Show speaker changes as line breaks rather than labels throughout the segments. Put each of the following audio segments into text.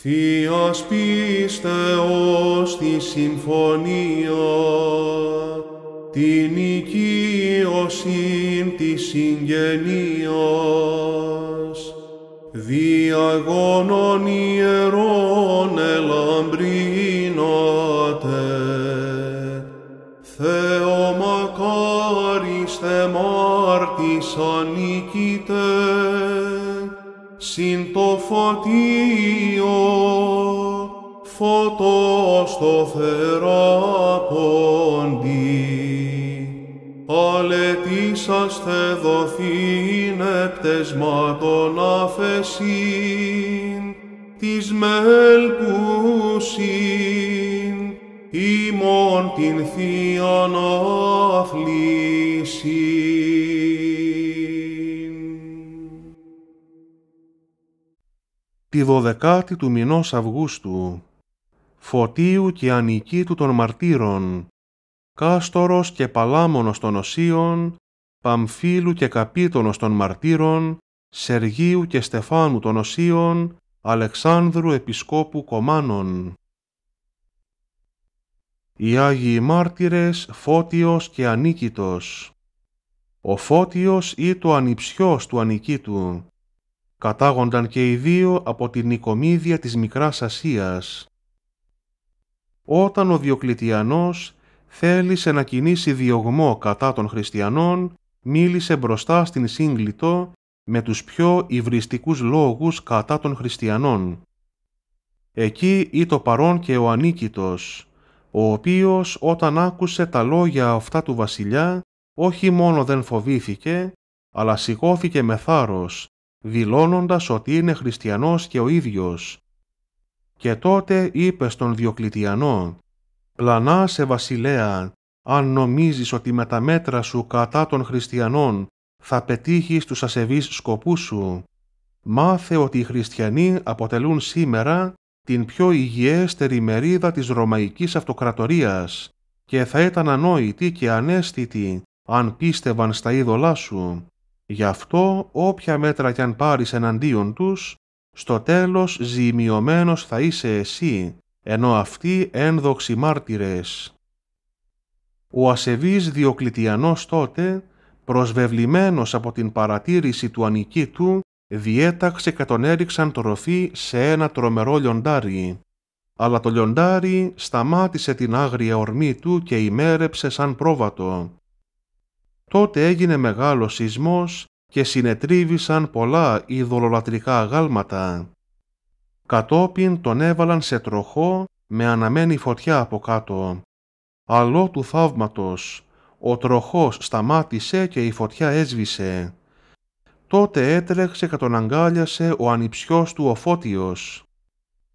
Θείας πίστεως τη συμφωνία, την οικίωσιν της συγγενείας, διαγώνων ιερών ελαμπρινάτε, Θεομακάριστε μάρτης ανικητέ, συν το φωτίο, φωτός το θε Αλετήσαστε δοθήνε πτεσμάτων αφεσίν, της μελπούσιν, ημών την θείαν αθλήσιν.
τη δωδεκάτη του μηνός Αυγούστου, φωτίου και ανικήτου των μαρτύρων, κάστορος και παλάμονος των οσίων, παμφύλου και καπίτονος των μαρτύρων, Σεργίου και Στεφάνου των Οσίων, Αλεξάνδρου Επισκόπου Κομάνων. Οι Άγιοι Μάρτυρες Φώτιος και Ανίκητος Ο Φώτιος ή το Ανιψιός του Ανικήτου, κατάγονταν και οι δύο από την οικομίδια της Μικράς Ασίας. Όταν ο Διοκλητιανός θέλησε να κινήσει διωγμό κατά των χριστιανών, μίλησε μπροστά στην Σύγκλιτο με τους πιο υβριστικούς λόγους κατά των χριστιανών. Εκεί ήτο παρόν και ο Ανίκητος, ο οποίος όταν άκουσε τα λόγια αυτά του βασιλιά, όχι μόνο δεν φοβήθηκε, αλλά σηκώθηκε με θάρρος δηλώνοντας ότι είναι χριστιανός και ο ίδιος. Και τότε είπε στον Διοκλητιανό «Πλανά σε βασιλέα, αν νομίζεις ότι με τα μέτρα σου κατά των χριστιανών θα πετύχεις τους ασεβείς σκοπούς σου. Μάθε ότι οι χριστιανοί αποτελούν σήμερα την πιο υγιέστερη μερίδα της Ρωμαϊκής Αυτοκρατορίας και θα ήταν ανόητοι και ανέστητοι αν πίστευαν στα είδωλά σου. Γι' αυτό όποια μέτρα κι αν πάρεις εναντίον τους, στο τέλος ζημιωμένος θα είσαι εσύ, ενώ αυτοί ένδοξοι μάρτυρες. Ο ασεβής Διοκλητιανός τότε, προσβεβλημένος από την παρατήρηση του ανικήτου, διέταξε και τον έριξαν τροφή σε ένα τρομερό λιοντάρι. Αλλά το λιοντάρι σταμάτησε την άγρια ορμή του και ημέρεψε σαν πρόβατο Τότε έγινε μεγάλος σεισμός και συνετρίβησαν πολλά ειδωλολατρικά αγάλματα. Κατόπιν τον έβαλαν σε τροχό με αναμένη φωτιά από κάτω. Αλλό του θαύματος, ο τροχός σταμάτησε και η φωτιά έσβησε. Τότε έτρεξε και τον αγκάλιασε ο ανιψιός του ο Φώτιος.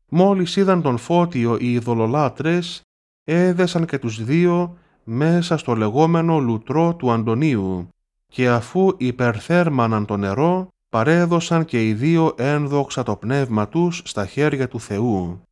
Μόλις είδαν τον Φώτιο οι ειδωλολάτρες, έδεσαν και τους δύο μέσα στο λεγόμενο λουτρό του Αντωνίου και αφού υπερθέρμαναν το νερό, παρέδωσαν και οι δύο ένδοξα το πνεύμα τους στα χέρια του Θεού.